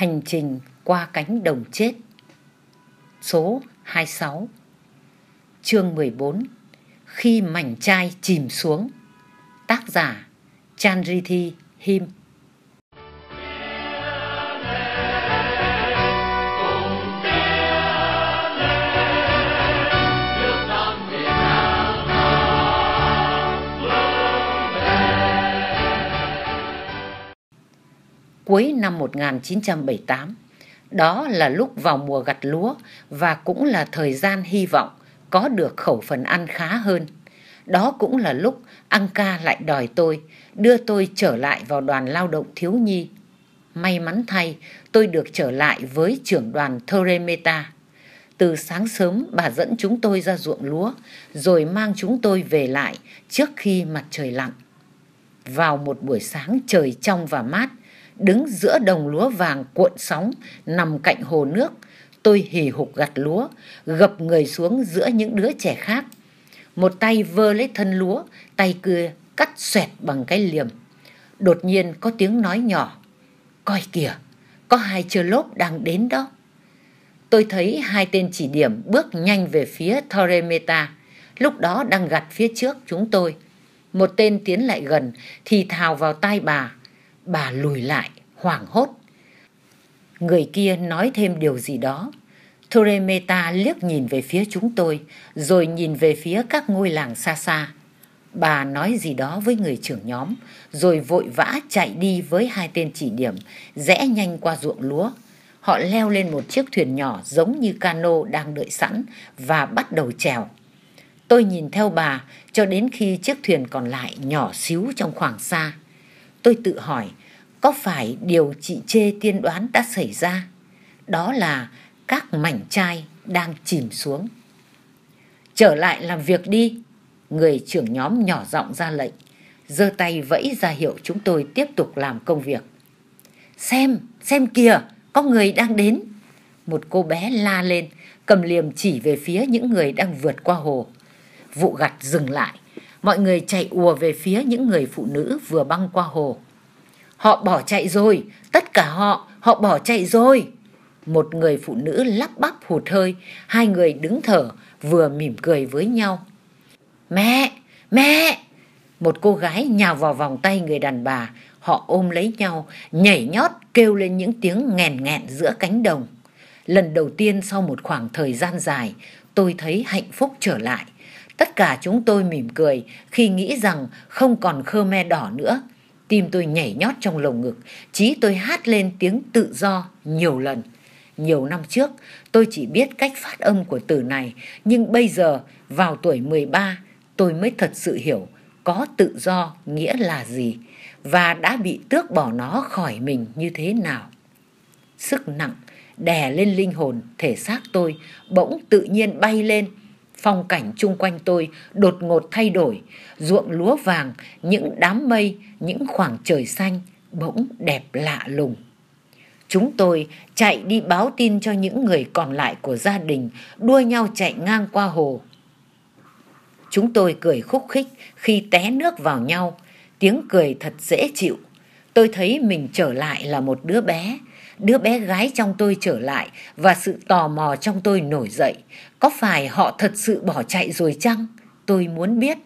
Hành trình qua cánh đồng chết Số 26 Chương 14 Khi mảnh chai chìm xuống Tác giả Chanrithi Him cuối năm 1978. Đó là lúc vào mùa gặt lúa và cũng là thời gian hy vọng có được khẩu phần ăn khá hơn. Đó cũng là lúc Anka lại đòi tôi, đưa tôi trở lại vào đoàn lao động thiếu nhi. May mắn thay, tôi được trở lại với trưởng đoàn Thoremeta. Từ sáng sớm bà dẫn chúng tôi ra ruộng lúa, rồi mang chúng tôi về lại trước khi mặt trời lặn. Vào một buổi sáng trời trong và mát, đứng giữa đồng lúa vàng cuộn sóng nằm cạnh hồ nước tôi hì hục gặt lúa gập người xuống giữa những đứa trẻ khác một tay vơ lấy thân lúa tay cưa cắt xoẹt bằng cái liềm đột nhiên có tiếng nói nhỏ coi kìa có hai chơ lốp đang đến đó tôi thấy hai tên chỉ điểm bước nhanh về phía Toremeta, lúc đó đang gặt phía trước chúng tôi. Một tên tiến lại gần, thì thào vào tai bà. Bà lùi lại, hoảng hốt. Người kia nói thêm điều gì đó. Toremeta liếc nhìn về phía chúng tôi, rồi nhìn về phía các ngôi làng xa xa. Bà nói gì đó với người trưởng nhóm, rồi vội vã chạy đi với hai tên chỉ điểm, rẽ nhanh qua ruộng lúa. Họ leo lên một chiếc thuyền nhỏ giống như cano đang đợi sẵn và bắt đầu trèo Tôi nhìn theo bà cho đến khi chiếc thuyền còn lại nhỏ xíu trong khoảng xa tôi tự hỏi có phải điều chị chê tiên đoán đã xảy ra đó là các mảnh chai đang chìm xuống trở lại làm việc đi người trưởng nhóm nhỏ giọng ra lệnh giơ tay vẫy ra hiệu chúng tôi tiếp tục làm công việc xem xem kìa có người đang đến một cô bé la lên cầm liềm chỉ về phía những người đang vượt qua hồ vụ gặt dừng lại mọi người chạy ùa về phía những người phụ nữ vừa băng qua hồ. Họ bỏ chạy rồi, tất cả họ, họ bỏ chạy rồi. Một người phụ nữ lắp bắp hụt hơi, hai người đứng thở, vừa mỉm cười với nhau. Mẹ, mẹ! Một cô gái nhào vào vòng tay người đàn bà, họ ôm lấy nhau, nhảy nhót kêu lên những tiếng nghèn nghẹn giữa cánh đồng. Lần đầu tiên sau một khoảng thời gian dài, tôi thấy hạnh phúc trở lại Tất cả chúng tôi mỉm cười khi nghĩ rằng không còn khơ me đỏ nữa. Tim tôi nhảy nhót trong lồng ngực, trí tôi hát lên tiếng tự do nhiều lần. Nhiều năm trước, tôi chỉ biết cách phát âm của từ này, nhưng bây giờ, vào tuổi 13, tôi mới thật sự hiểu có tự do nghĩa là gì và đã bị tước bỏ nó khỏi mình như thế nào. Sức nặng đè lên linh hồn, thể xác tôi bỗng tự nhiên bay lên phong cảnh chung quanh tôi đột ngột thay đổi ruộng lúa vàng những đám mây những khoảng trời xanh bỗng đẹp lạ lùng chúng tôi chạy đi báo tin cho những người còn lại của gia đình đua nhau chạy ngang qua hồ chúng tôi cười khúc khích khi té nước vào nhau tiếng cười thật dễ chịu tôi thấy mình trở lại là một đứa bé đứa bé gái trong tôi trở lại và sự tò mò trong tôi nổi dậy. Có phải họ thật sự bỏ chạy rồi chăng? Tôi muốn biết.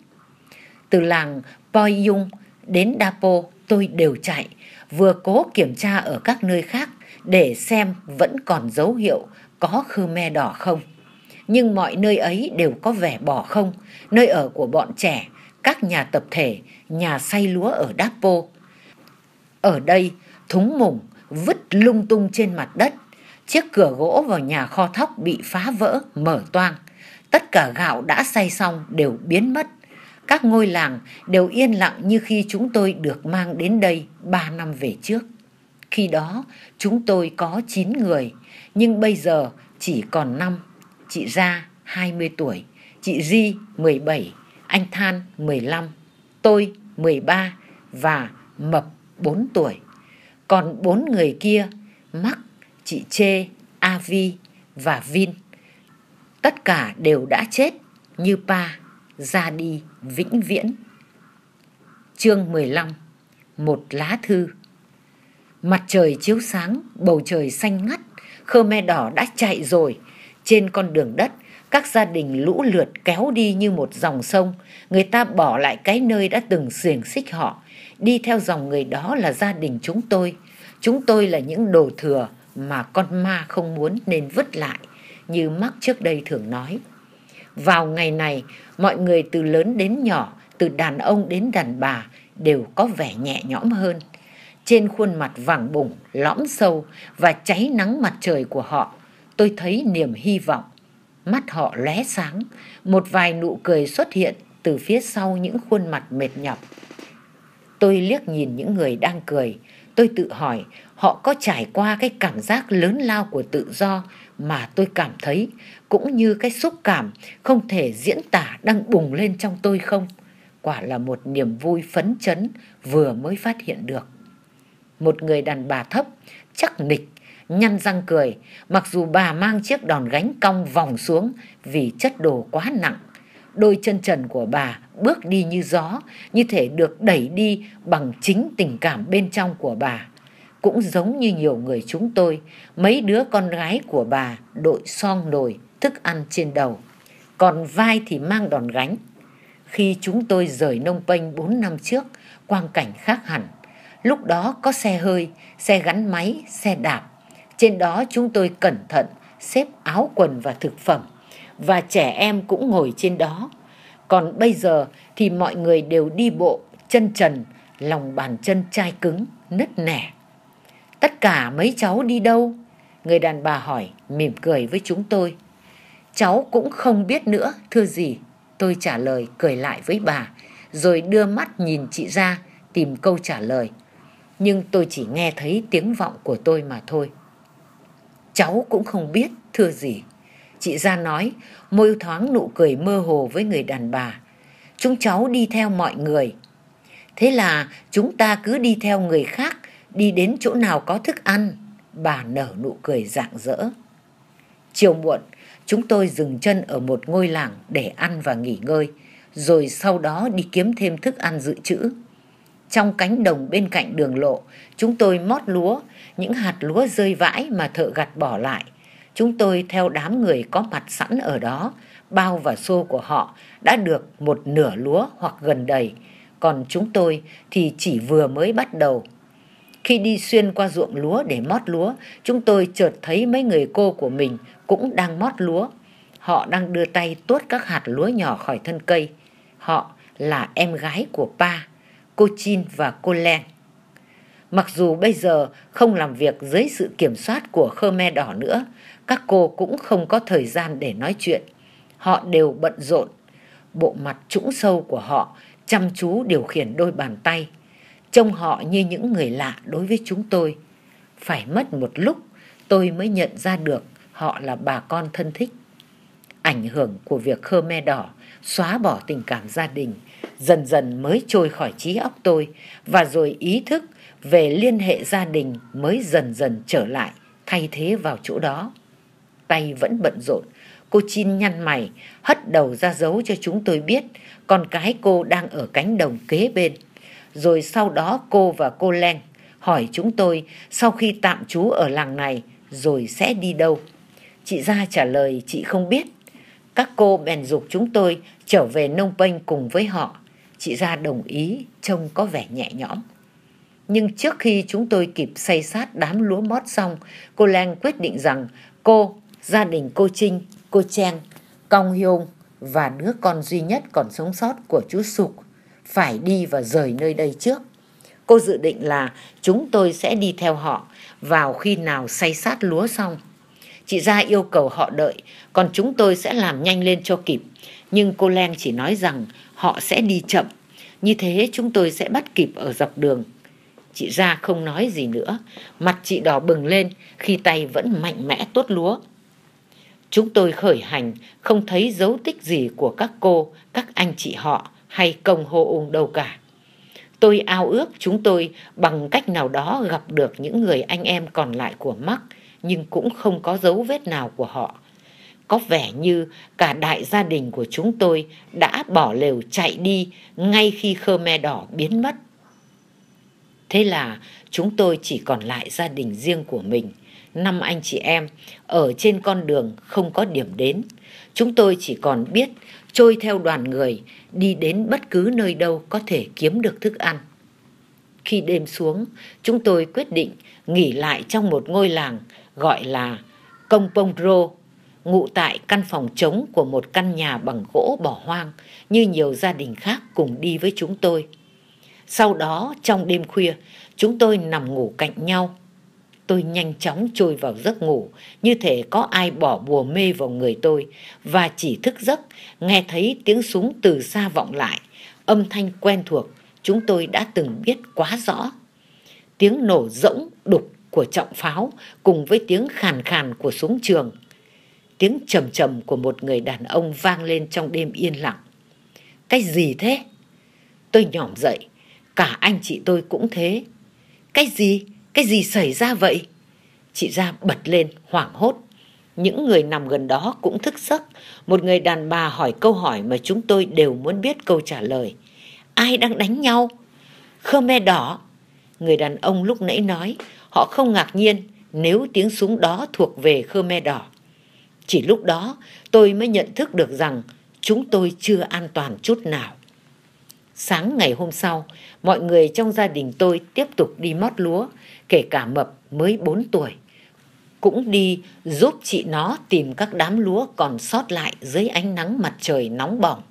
Từ làng Poyung đến Dapo tôi đều chạy, vừa cố kiểm tra ở các nơi khác để xem vẫn còn dấu hiệu có Khmer đỏ không. Nhưng mọi nơi ấy đều có vẻ bỏ không, nơi ở của bọn trẻ, các nhà tập thể, nhà say lúa ở Dapo. Ở đây, thúng mùng vứt lung tung trên mặt đất. Chiếc cửa gỗ vào nhà kho thóc bị phá vỡ, mở toang. Tất cả gạo đã xay xong đều biến mất. Các ngôi làng đều yên lặng như khi chúng tôi được mang đến đây 3 năm về trước. Khi đó, chúng tôi có 9 người, nhưng bây giờ chỉ còn 5. Chị Ra, 20 tuổi, chị Di, 17, anh Than, 15, tôi, 13 và Mập, 4 tuổi còn bốn người kia mắc chị chê avi và vin tất cả đều đã chết như pa ra đi vĩnh viễn chương 15 một lá thư mặt trời chiếu sáng bầu trời xanh ngắt khơ me đỏ đã chạy rồi trên con đường đất các gia đình lũ lượt kéo đi như một dòng sông người ta bỏ lại cái nơi đã từng xiềng xích họ đi theo dòng người đó là gia đình chúng tôi chúng tôi là những đồ thừa mà con ma không muốn nên vứt lại như mắc trước đây thường nói vào ngày này mọi người từ lớn đến nhỏ từ đàn ông đến đàn bà đều có vẻ nhẹ nhõm hơn trên khuôn mặt vàng bụng lõm sâu và cháy nắng mặt trời của họ tôi thấy niềm hy vọng mắt họ lóe sáng một vài nụ cười xuất hiện từ phía sau những khuôn mặt mệt nhọc Tôi liếc nhìn những người đang cười, tôi tự hỏi họ có trải qua cái cảm giác lớn lao của tự do mà tôi cảm thấy cũng như cái xúc cảm không thể diễn tả đang bùng lên trong tôi không quả là một niềm vui phấn chấn vừa mới phát hiện được một người đàn bà thấp chắc nịch nhăn răng cười mặc dù bà mang chiếc đòn gánh cong vòng xuống vì chất đồ quá nặng đôi chân trần của bà bước đi như gió, như thể được đẩy đi bằng chính tình cảm bên trong của bà. Cũng giống như nhiều người chúng tôi, mấy đứa con gái của bà đội son nồi, thức ăn trên đầu. Còn vai thì mang đòn gánh. Khi chúng tôi rời nông pênh 4 năm trước, quang cảnh khác hẳn. Lúc đó có xe hơi, xe gắn máy, xe đạp. Trên đó chúng tôi cẩn thận xếp áo quần và thực phẩm và trẻ em cũng ngồi trên đó. Còn bây giờ thì mọi người đều đi bộ, chân trần, lòng bàn chân chai cứng, nứt nẻ. Tất cả mấy cháu đi đâu? Người đàn bà hỏi, mỉm cười với chúng tôi. Cháu cũng không biết nữa, thưa gì. Tôi trả lời cười lại với bà, rồi đưa mắt nhìn chị ra, tìm câu trả lời. Nhưng tôi chỉ nghe thấy tiếng vọng của tôi mà thôi. Cháu cũng không biết, thưa gì chị ra nói, môi thoáng nụ cười mơ hồ với người đàn bà. Chúng cháu đi theo mọi người. Thế là chúng ta cứ đi theo người khác, đi đến chỗ nào có thức ăn. Bà nở nụ cười rạng rỡ. Chiều muộn, chúng tôi dừng chân ở một ngôi làng để ăn và nghỉ ngơi, rồi sau đó đi kiếm thêm thức ăn dự trữ. Trong cánh đồng bên cạnh đường lộ, chúng tôi mót lúa, những hạt lúa rơi vãi mà thợ gặt bỏ lại chúng tôi theo đám người có mặt sẵn ở đó bao và xô của họ đã được một nửa lúa hoặc gần đầy còn chúng tôi thì chỉ vừa mới bắt đầu khi đi xuyên qua ruộng lúa để mót lúa chúng tôi chợt thấy mấy người cô của mình cũng đang mót lúa họ đang đưa tay tuốt các hạt lúa nhỏ khỏi thân cây họ là em gái của pa cô chin và cô len mặc dù bây giờ không làm việc dưới sự kiểm soát của khơ me đỏ nữa các cô cũng không có thời gian để nói chuyện. Họ đều bận rộn. Bộ mặt trũng sâu của họ chăm chú điều khiển đôi bàn tay. Trông họ như những người lạ đối với chúng tôi. Phải mất một lúc tôi mới nhận ra được họ là bà con thân thích. Ảnh hưởng của việc khơ me đỏ xóa bỏ tình cảm gia đình dần dần mới trôi khỏi trí óc tôi và rồi ý thức về liên hệ gia đình mới dần dần trở lại thay thế vào chỗ đó tay vẫn bận rộn. Cô Chin nhăn mày, hất đầu ra dấu cho chúng tôi biết con cái cô đang ở cánh đồng kế bên. Rồi sau đó cô và cô Leng hỏi chúng tôi sau khi tạm trú ở làng này rồi sẽ đi đâu. Chị ra trả lời chị không biết. Các cô bèn dục chúng tôi trở về nông Penh cùng với họ. Chị ra đồng ý, trông có vẻ nhẹ nhõm. Nhưng trước khi chúng tôi kịp xây sát đám lúa mót xong, cô Lan quyết định rằng cô gia đình cô Trinh, cô Trang, Cong Hyung và đứa con duy nhất còn sống sót của chú Sục phải đi và rời nơi đây trước. Cô dự định là chúng tôi sẽ đi theo họ vào khi nào say sát lúa xong. Chị ra yêu cầu họ đợi, còn chúng tôi sẽ làm nhanh lên cho kịp. Nhưng cô Len chỉ nói rằng họ sẽ đi chậm. Như thế chúng tôi sẽ bắt kịp ở dọc đường. Chị ra không nói gì nữa. Mặt chị đỏ bừng lên khi tay vẫn mạnh mẽ tuốt lúa. Chúng tôi khởi hành, không thấy dấu tích gì của các cô, các anh chị họ hay công hô ung đâu cả. Tôi ao ước chúng tôi bằng cách nào đó gặp được những người anh em còn lại của mắc nhưng cũng không có dấu vết nào của họ. Có vẻ như cả đại gia đình của chúng tôi đã bỏ lều chạy đi ngay khi khơ me Đỏ biến mất. Thế là chúng tôi chỉ còn lại gia đình riêng của mình năm anh chị em ở trên con đường không có điểm đến chúng tôi chỉ còn biết trôi theo đoàn người đi đến bất cứ nơi đâu có thể kiếm được thức ăn khi đêm xuống chúng tôi quyết định nghỉ lại trong một ngôi làng gọi là công pông rô ngụ tại căn phòng trống của một căn nhà bằng gỗ bỏ hoang như nhiều gia đình khác cùng đi với chúng tôi sau đó trong đêm khuya chúng tôi nằm ngủ cạnh nhau tôi nhanh chóng trôi vào giấc ngủ như thể có ai bỏ bùa mê vào người tôi và chỉ thức giấc nghe thấy tiếng súng từ xa vọng lại âm thanh quen thuộc chúng tôi đã từng biết quá rõ tiếng nổ rỗng đục của trọng pháo cùng với tiếng khàn khàn của súng trường tiếng trầm trầm của một người đàn ông vang lên trong đêm yên lặng cái gì thế tôi nhỏm dậy cả anh chị tôi cũng thế cái gì cái gì xảy ra vậy? Chị ra bật lên hoảng hốt. Những người nằm gần đó cũng thức giấc. Một người đàn bà hỏi câu hỏi mà chúng tôi đều muốn biết câu trả lời. Ai đang đánh nhau? khơ me đỏ. Người đàn ông lúc nãy nói, họ không ngạc nhiên nếu tiếng súng đó thuộc về khơ me đỏ. Chỉ lúc đó tôi mới nhận thức được rằng chúng tôi chưa an toàn chút nào. Sáng ngày hôm sau, mọi người trong gia đình tôi tiếp tục đi mót lúa, kể cả mập mới 4 tuổi. Cũng đi giúp chị nó tìm các đám lúa còn sót lại dưới ánh nắng mặt trời nóng bỏng.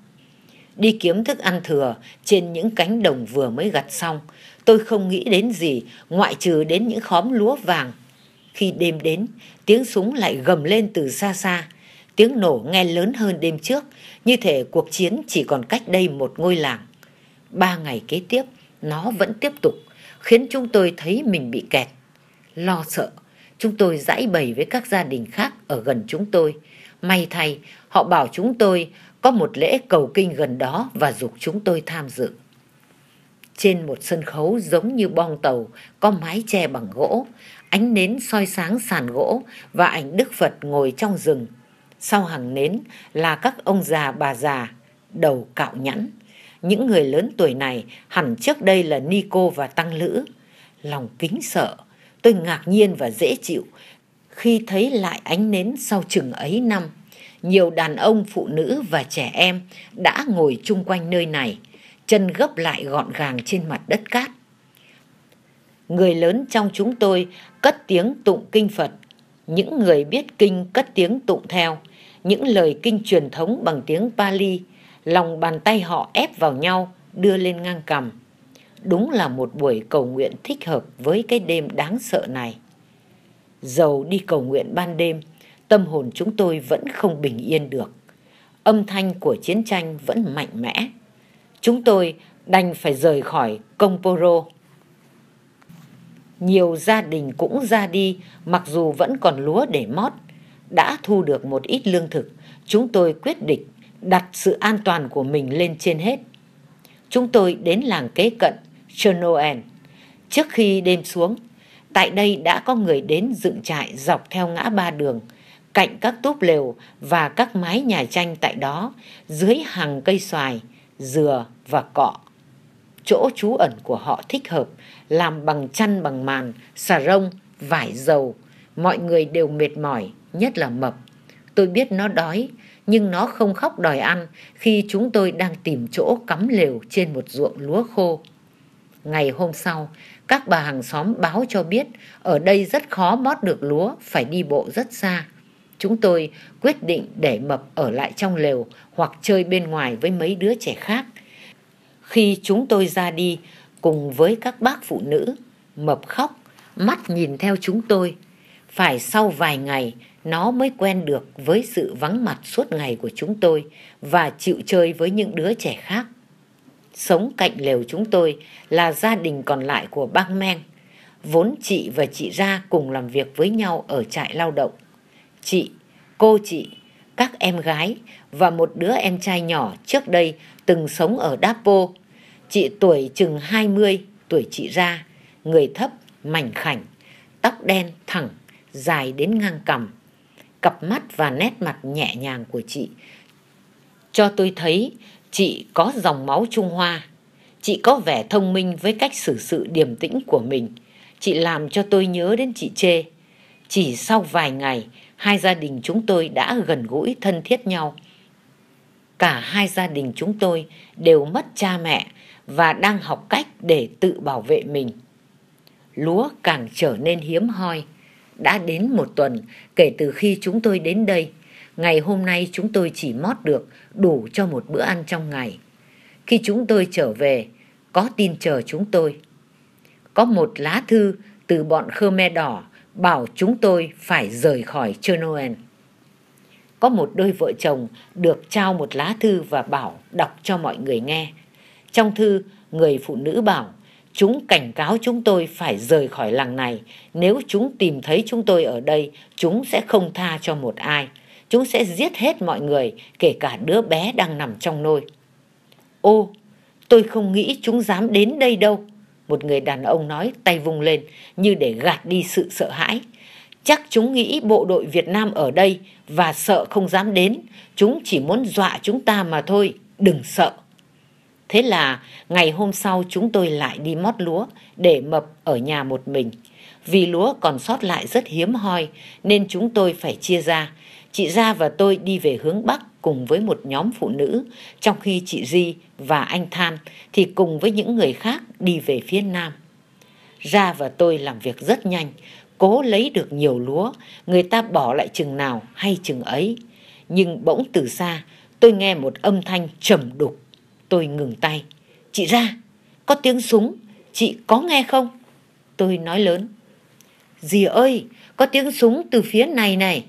Đi kiếm thức ăn thừa trên những cánh đồng vừa mới gặt xong, tôi không nghĩ đến gì ngoại trừ đến những khóm lúa vàng. Khi đêm đến, tiếng súng lại gầm lên từ xa xa. Tiếng nổ nghe lớn hơn đêm trước, như thể cuộc chiến chỉ còn cách đây một ngôi làng ba ngày kế tiếp nó vẫn tiếp tục khiến chúng tôi thấy mình bị kẹt. Lo sợ, chúng tôi giãi bày với các gia đình khác ở gần chúng tôi. May thay, họ bảo chúng tôi có một lễ cầu kinh gần đó và dục chúng tôi tham dự. Trên một sân khấu giống như bong tàu, có mái che bằng gỗ, ánh nến soi sáng sàn gỗ và ảnh Đức Phật ngồi trong rừng. Sau hàng nến là các ông già bà già, đầu cạo nhẵn, những người lớn tuổi này hẳn trước đây là Nico và Tăng Lữ. Lòng kính sợ, tôi ngạc nhiên và dễ chịu khi thấy lại ánh nến sau chừng ấy năm. Nhiều đàn ông, phụ nữ và trẻ em đã ngồi chung quanh nơi này, chân gấp lại gọn gàng trên mặt đất cát. Người lớn trong chúng tôi cất tiếng tụng kinh Phật, những người biết kinh cất tiếng tụng theo, những lời kinh truyền thống bằng tiếng Pali – lòng bàn tay họ ép vào nhau, đưa lên ngang cằm. Đúng là một buổi cầu nguyện thích hợp với cái đêm đáng sợ này. Dầu đi cầu nguyện ban đêm, tâm hồn chúng tôi vẫn không bình yên được. Âm thanh của chiến tranh vẫn mạnh mẽ. Chúng tôi đành phải rời khỏi Công Poro Nhiều gia đình cũng ra đi mặc dù vẫn còn lúa để mót. Đã thu được một ít lương thực, chúng tôi quyết định đặt sự an toàn của mình lên trên hết. Chúng tôi đến làng kế cận, Chernoen Trước khi đêm xuống, tại đây đã có người đến dựng trại dọc theo ngã ba đường, cạnh các túp lều và các mái nhà tranh tại đó, dưới hàng cây xoài, dừa và cọ. Chỗ trú ẩn của họ thích hợp, làm bằng chăn bằng màn, xà rông, vải dầu. Mọi người đều mệt mỏi, nhất là mập. Tôi biết nó đói, nhưng nó không khóc đòi ăn khi chúng tôi đang tìm chỗ cắm lều trên một ruộng lúa khô. Ngày hôm sau, các bà hàng xóm báo cho biết ở đây rất khó mót được lúa, phải đi bộ rất xa. Chúng tôi quyết định để mập ở lại trong lều hoặc chơi bên ngoài với mấy đứa trẻ khác. Khi chúng tôi ra đi cùng với các bác phụ nữ, mập khóc, mắt nhìn theo chúng tôi. Phải sau vài ngày, nó mới quen được với sự vắng mặt suốt ngày của chúng tôi và chịu chơi với những đứa trẻ khác. Sống cạnh lều chúng tôi là gia đình còn lại của bác men. Vốn chị và chị ra cùng làm việc với nhau ở trại lao động. Chị, cô chị, các em gái và một đứa em trai nhỏ trước đây từng sống ở Dapo. Chị tuổi chừng 20, tuổi chị ra, người thấp, mảnh khảnh, tóc đen thẳng, dài đến ngang cằm cặp mắt và nét mặt nhẹ nhàng của chị cho tôi thấy chị có dòng máu trung hoa chị có vẻ thông minh với cách xử sự điềm tĩnh của mình chị làm cho tôi nhớ đến chị chê chỉ sau vài ngày hai gia đình chúng tôi đã gần gũi thân thiết nhau cả hai gia đình chúng tôi đều mất cha mẹ và đang học cách để tự bảo vệ mình lúa càng trở nên hiếm hoi đã đến một tuần kể từ khi chúng tôi đến đây. Ngày hôm nay chúng tôi chỉ mót được đủ cho một bữa ăn trong ngày. Khi chúng tôi trở về, có tin chờ chúng tôi. Có một lá thư từ bọn Khmer Đỏ bảo chúng tôi phải rời khỏi noel. Có một đôi vợ chồng được trao một lá thư và bảo đọc cho mọi người nghe. Trong thư, người phụ nữ bảo Chúng cảnh cáo chúng tôi phải rời khỏi làng này. Nếu chúng tìm thấy chúng tôi ở đây, chúng sẽ không tha cho một ai. Chúng sẽ giết hết mọi người, kể cả đứa bé đang nằm trong nôi. Ô, tôi không nghĩ chúng dám đến đây đâu. Một người đàn ông nói tay vung lên như để gạt đi sự sợ hãi. Chắc chúng nghĩ bộ đội Việt Nam ở đây và sợ không dám đến. Chúng chỉ muốn dọa chúng ta mà thôi, đừng sợ. Thế là ngày hôm sau chúng tôi lại đi mót lúa để mập ở nhà một mình. Vì lúa còn sót lại rất hiếm hoi nên chúng tôi phải chia ra. Chị Gia và tôi đi về hướng Bắc cùng với một nhóm phụ nữ, trong khi chị Di và anh Than thì cùng với những người khác đi về phía Nam. Gia và tôi làm việc rất nhanh, cố lấy được nhiều lúa, người ta bỏ lại chừng nào hay chừng ấy. Nhưng bỗng từ xa, tôi nghe một âm thanh trầm đục Tôi ngừng tay. Chị ra, có tiếng súng, chị có nghe không? Tôi nói lớn. Dì ơi, có tiếng súng từ phía này này.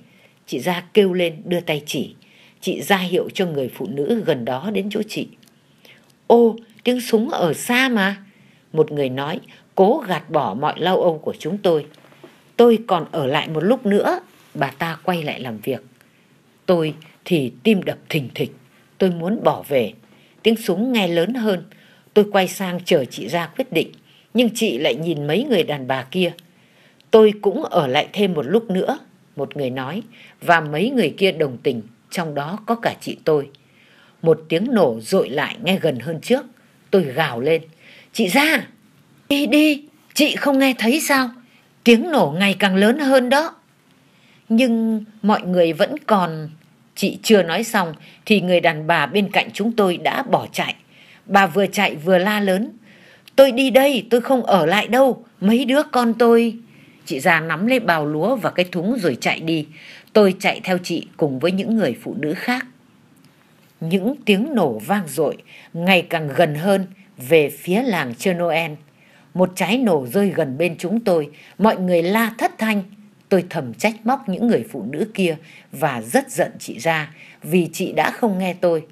Chị ra kêu lên đưa tay chỉ. Chị ra hiệu cho người phụ nữ gần đó đến chỗ chị. Ô, tiếng súng ở xa mà. Một người nói, cố gạt bỏ mọi lau âu của chúng tôi. Tôi còn ở lại một lúc nữa, bà ta quay lại làm việc. Tôi thì tim đập thình thịch, tôi muốn bỏ về tiếng súng nghe lớn hơn tôi quay sang chờ chị ra quyết định nhưng chị lại nhìn mấy người đàn bà kia tôi cũng ở lại thêm một lúc nữa một người nói và mấy người kia đồng tình trong đó có cả chị tôi một tiếng nổ rội lại nghe gần hơn trước tôi gào lên chị ra đi đi chị không nghe thấy sao tiếng nổ ngày càng lớn hơn đó nhưng mọi người vẫn còn Chị chưa nói xong thì người đàn bà bên cạnh chúng tôi đã bỏ chạy. Bà vừa chạy vừa la lớn. Tôi đi đây, tôi không ở lại đâu, mấy đứa con tôi. Chị già nắm lấy bào lúa và cái thúng rồi chạy đi. Tôi chạy theo chị cùng với những người phụ nữ khác. Những tiếng nổ vang dội ngày càng gần hơn về phía làng Chernoel. Một trái nổ rơi gần bên chúng tôi, mọi người la thất thanh. Tôi thầm trách móc những người phụ nữ kia và rất giận chị ra vì chị đã không nghe tôi.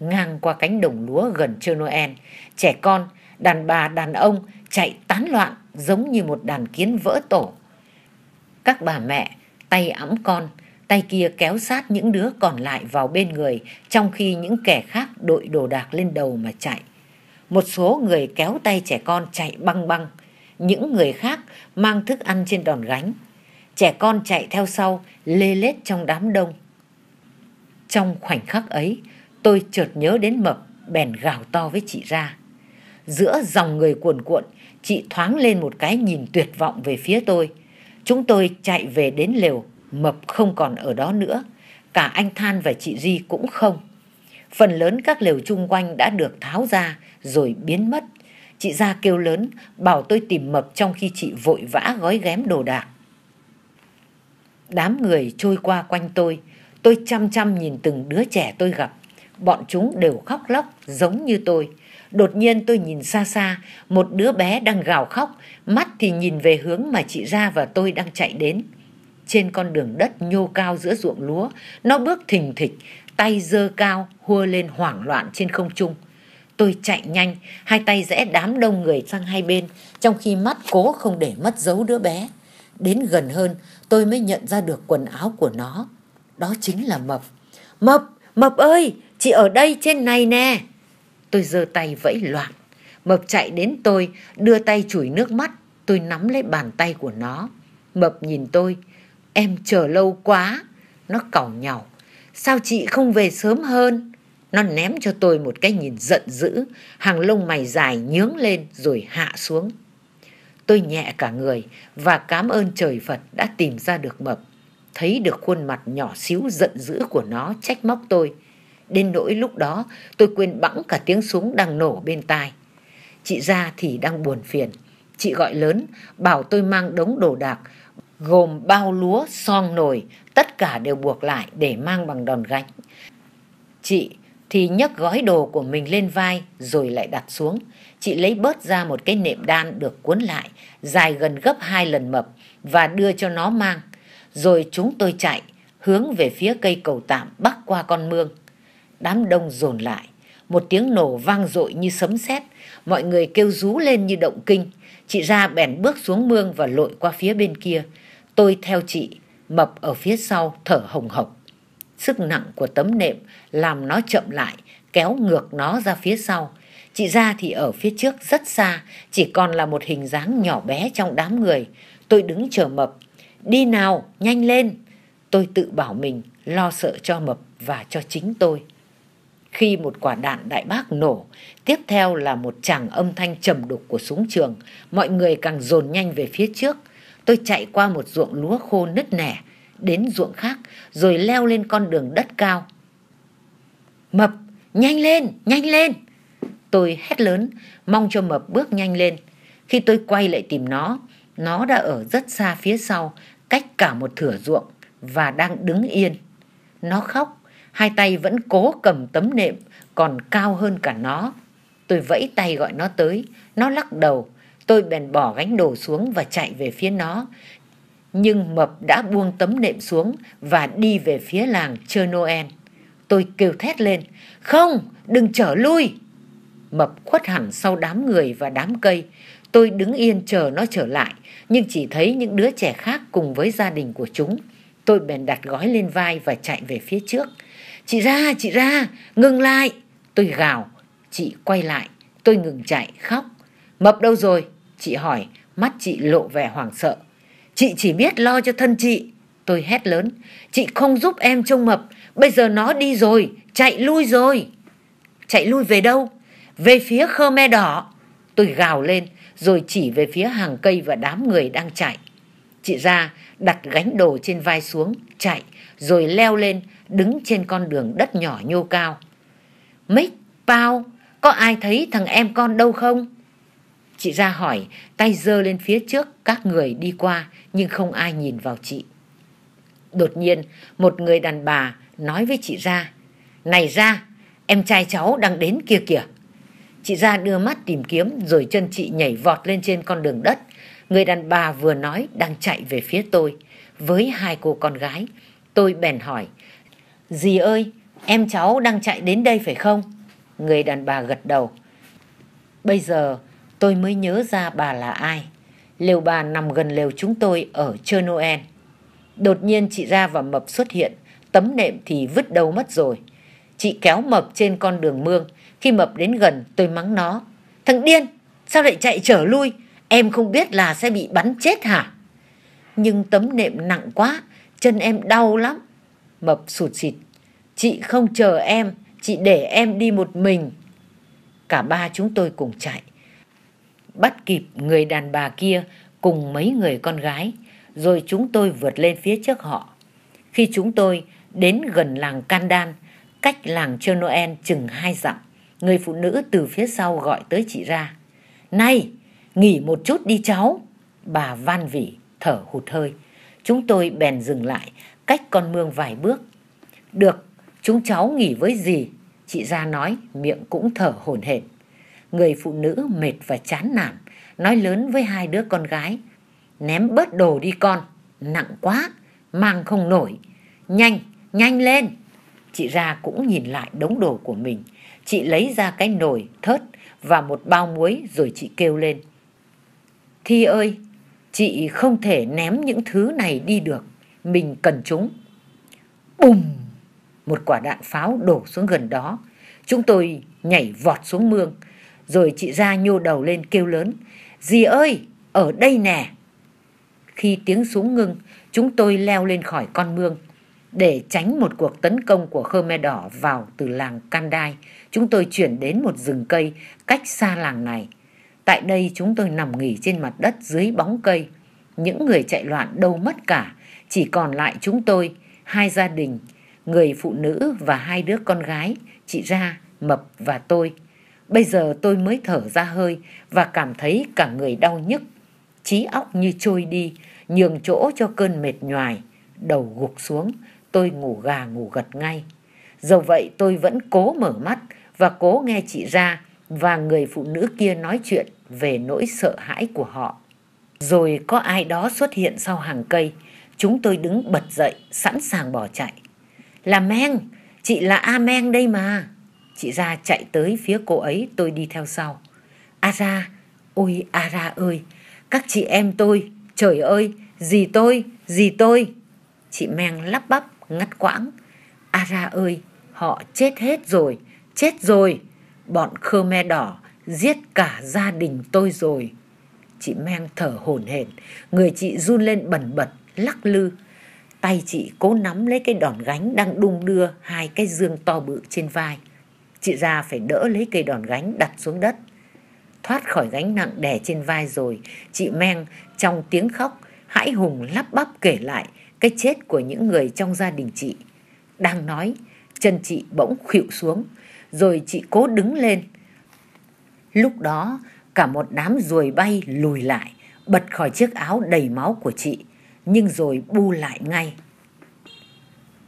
Ngang qua cánh đồng lúa gần trưa Noel, trẻ con, đàn bà, đàn ông chạy tán loạn giống như một đàn kiến vỡ tổ. Các bà mẹ tay ẵm con, tay kia kéo sát những đứa còn lại vào bên người trong khi những kẻ khác đội đồ đạc lên đầu mà chạy. Một số người kéo tay trẻ con chạy băng băng, những người khác mang thức ăn trên đòn gánh trẻ con chạy theo sau lê lết trong đám đông trong khoảnh khắc ấy tôi chợt nhớ đến mập bèn gào to với chị ra giữa dòng người cuồn cuộn chị thoáng lên một cái nhìn tuyệt vọng về phía tôi chúng tôi chạy về đến lều mập không còn ở đó nữa cả anh than và chị di cũng không phần lớn các lều chung quanh đã được tháo ra rồi biến mất chị ra kêu lớn bảo tôi tìm mập trong khi chị vội vã gói ghém đồ đạc Đám người trôi qua quanh tôi, tôi chăm chăm nhìn từng đứa trẻ tôi gặp. Bọn chúng đều khóc lóc giống như tôi. Đột nhiên tôi nhìn xa xa, một đứa bé đang gào khóc, mắt thì nhìn về hướng mà chị ra và tôi đang chạy đến. Trên con đường đất nhô cao giữa ruộng lúa, nó bước thình thịch, tay dơ cao, hua lên hoảng loạn trên không trung. Tôi chạy nhanh, hai tay rẽ đám đông người sang hai bên, trong khi mắt cố không để mất dấu đứa bé. Đến gần hơn tôi mới nhận ra được quần áo của nó. Đó chính là Mập. Mập, Mập ơi, chị ở đây trên này nè. Tôi giơ tay vẫy loạn. Mập chạy đến tôi, đưa tay chùi nước mắt. Tôi nắm lấy bàn tay của nó. Mập nhìn tôi. Em chờ lâu quá. Nó cẩu nhàu. Sao chị không về sớm hơn? Nó ném cho tôi một cái nhìn giận dữ, hàng lông mày dài nhướng lên rồi hạ xuống. Tôi nhẹ cả người và cảm ơn trời Phật đã tìm ra được mập. Thấy được khuôn mặt nhỏ xíu giận dữ của nó trách móc tôi. Đến nỗi lúc đó tôi quên bẵng cả tiếng súng đang nổ bên tai. Chị ra thì đang buồn phiền. Chị gọi lớn bảo tôi mang đống đồ đạc gồm bao lúa, son nồi, tất cả đều buộc lại để mang bằng đòn gánh. Chị thì nhấc gói đồ của mình lên vai rồi lại đặt xuống chị lấy bớt ra một cái nệm đan được cuốn lại, dài gần gấp hai lần mập và đưa cho nó mang. Rồi chúng tôi chạy, hướng về phía cây cầu tạm bắc qua con mương. Đám đông dồn lại, một tiếng nổ vang dội như sấm sét, mọi người kêu rú lên như động kinh. Chị ra bèn bước xuống mương và lội qua phía bên kia. Tôi theo chị, mập ở phía sau thở hồng hộc. Sức nặng của tấm nệm làm nó chậm lại, kéo ngược nó ra phía sau. Chị ra thì ở phía trước rất xa, chỉ còn là một hình dáng nhỏ bé trong đám người. Tôi đứng chờ mập. Đi nào, nhanh lên. Tôi tự bảo mình, lo sợ cho mập và cho chính tôi. Khi một quả đạn đại bác nổ, tiếp theo là một tràng âm thanh trầm đục của súng trường. Mọi người càng dồn nhanh về phía trước. Tôi chạy qua một ruộng lúa khô nứt nẻ, đến ruộng khác, rồi leo lên con đường đất cao. Mập, nhanh lên, nhanh lên! Tôi hét lớn, mong cho mập bước nhanh lên. Khi tôi quay lại tìm nó, nó đã ở rất xa phía sau, cách cả một thửa ruộng và đang đứng yên. Nó khóc, hai tay vẫn cố cầm tấm nệm, còn cao hơn cả nó. Tôi vẫy tay gọi nó tới, nó lắc đầu. Tôi bèn bỏ gánh đồ xuống và chạy về phía nó. Nhưng mập đã buông tấm nệm xuống và đi về phía làng chơi Noel. Tôi kêu thét lên, không, đừng trở lui mập khuất hẳn sau đám người và đám cây tôi đứng yên chờ nó trở lại nhưng chỉ thấy những đứa trẻ khác cùng với gia đình của chúng tôi bèn đặt gói lên vai và chạy về phía trước chị ra chị ra ngừng lại tôi gào chị quay lại tôi ngừng chạy khóc mập đâu rồi chị hỏi mắt chị lộ vẻ hoảng sợ chị chỉ biết lo cho thân chị tôi hét lớn chị không giúp em trông mập bây giờ nó đi rồi chạy lui rồi chạy lui về đâu về phía khmer đỏ tôi gào lên rồi chỉ về phía hàng cây và đám người đang chạy chị ra đặt gánh đồ trên vai xuống chạy rồi leo lên đứng trên con đường đất nhỏ nhô cao mích bao có ai thấy thằng em con đâu không chị ra hỏi tay giơ lên phía trước các người đi qua nhưng không ai nhìn vào chị đột nhiên một người đàn bà nói với chị ra này ra em trai cháu đang đến kia kìa Chị ra đưa mắt tìm kiếm rồi chân chị nhảy vọt lên trên con đường đất. Người đàn bà vừa nói đang chạy về phía tôi với hai cô con gái. Tôi bèn hỏi, dì ơi, em cháu đang chạy đến đây phải không? Người đàn bà gật đầu. Bây giờ tôi mới nhớ ra bà là ai. Lều bà nằm gần lều chúng tôi ở chơ Noel. Đột nhiên chị ra và mập xuất hiện, tấm nệm thì vứt đâu mất rồi. Chị kéo mập trên con đường mương, khi mập đến gần tôi mắng nó. Thằng điên, sao lại chạy trở lui? Em không biết là sẽ bị bắn chết hả? Nhưng tấm nệm nặng quá, chân em đau lắm. Mập sụt xịt. Chị không chờ em, chị để em đi một mình. Cả ba chúng tôi cùng chạy. Bắt kịp người đàn bà kia cùng mấy người con gái. Rồi chúng tôi vượt lên phía trước họ. Khi chúng tôi đến gần làng Can Đan, cách làng Chơ Noel chừng hai dặm người phụ nữ từ phía sau gọi tới chị ra này nghỉ một chút đi cháu bà van vỉ thở hụt hơi chúng tôi bèn dừng lại cách con mương vài bước được chúng cháu nghỉ với gì chị ra nói miệng cũng thở hổn hển người phụ nữ mệt và chán nản nói lớn với hai đứa con gái ném bớt đồ đi con nặng quá mang không nổi nhanh nhanh lên chị ra cũng nhìn lại đống đồ của mình chị lấy ra cái nồi thớt và một bao muối rồi chị kêu lên thi ơi chị không thể ném những thứ này đi được mình cần chúng bùm một quả đạn pháo đổ xuống gần đó chúng tôi nhảy vọt xuống mương rồi chị ra nhô đầu lên kêu lớn dì ơi ở đây nè khi tiếng súng ngưng chúng tôi leo lên khỏi con mương để tránh một cuộc tấn công của khơ me đỏ vào từ làng Kandai chúng tôi chuyển đến một rừng cây cách xa làng này. Tại đây chúng tôi nằm nghỉ trên mặt đất dưới bóng cây. Những người chạy loạn đâu mất cả, chỉ còn lại chúng tôi, hai gia đình, người phụ nữ và hai đứa con gái, chị Ra, Mập và tôi. Bây giờ tôi mới thở ra hơi và cảm thấy cả người đau nhức. Trí óc như trôi đi, nhường chỗ cho cơn mệt nhoài. Đầu gục xuống, tôi ngủ gà ngủ gật ngay. Dầu vậy tôi vẫn cố mở mắt và cố nghe chị ra và người phụ nữ kia nói chuyện về nỗi sợ hãi của họ. Rồi có ai đó xuất hiện sau hàng cây. Chúng tôi đứng bật dậy, sẵn sàng bỏ chạy. Là Meng, chị là A Meng đây mà. Chị ra chạy tới phía cô ấy, tôi đi theo sau. Ara ôi Ara ơi, các chị em tôi, trời ơi, gì tôi, gì tôi. Chị Meng lắp bắp, ngắt quãng. Ara ơi, Họ chết hết rồi, chết rồi. Bọn Khmer Đỏ giết cả gia đình tôi rồi. Chị Meng thở hổn hển, người chị run lên bẩn bật, lắc lư. Tay chị cố nắm lấy cái đòn gánh đang đung đưa hai cái dương to bự trên vai. Chị ra phải đỡ lấy cây đòn gánh đặt xuống đất. Thoát khỏi gánh nặng đè trên vai rồi, chị Meng trong tiếng khóc, hãi hùng lắp bắp kể lại cái chết của những người trong gia đình chị. Đang nói, Chân chị bỗng khuỵu xuống, rồi chị cố đứng lên. Lúc đó, cả một đám ruồi bay lùi lại, bật khỏi chiếc áo đầy máu của chị, nhưng rồi bu lại ngay.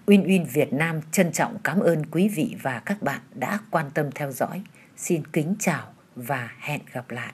Uyên Uyên Việt Nam trân trọng cảm ơn quý vị và các bạn đã quan tâm theo dõi. Xin kính chào và hẹn gặp lại.